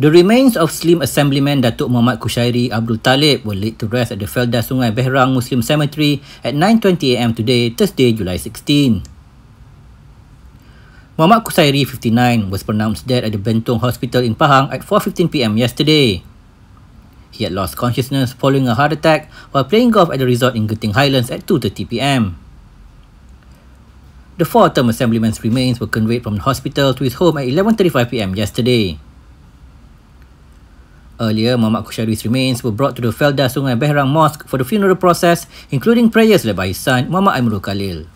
The remains of Slim Assemblyman Datuk Muhammad Kushairi Abdul Talib were laid to rest at the Felda Sungai Behrang Muslim Cemetery at 9.20am today, Thursday, July 16. Muhammad Kusairi, 59, was pronounced dead at the Bentong Hospital in Pahang at 4.15pm yesterday. He had lost consciousness following a heart attack while playing golf at the resort in Genting Highlands at 2.30pm. The four term assemblyman's remains were conveyed from the hospital to his home at 11.35pm yesterday. Earlier, Muhammad Khushari's remains were brought to the Felda Sungai Behrang Mosque for the funeral process, including prayers led by his son, Muhammad Amirul Khalil.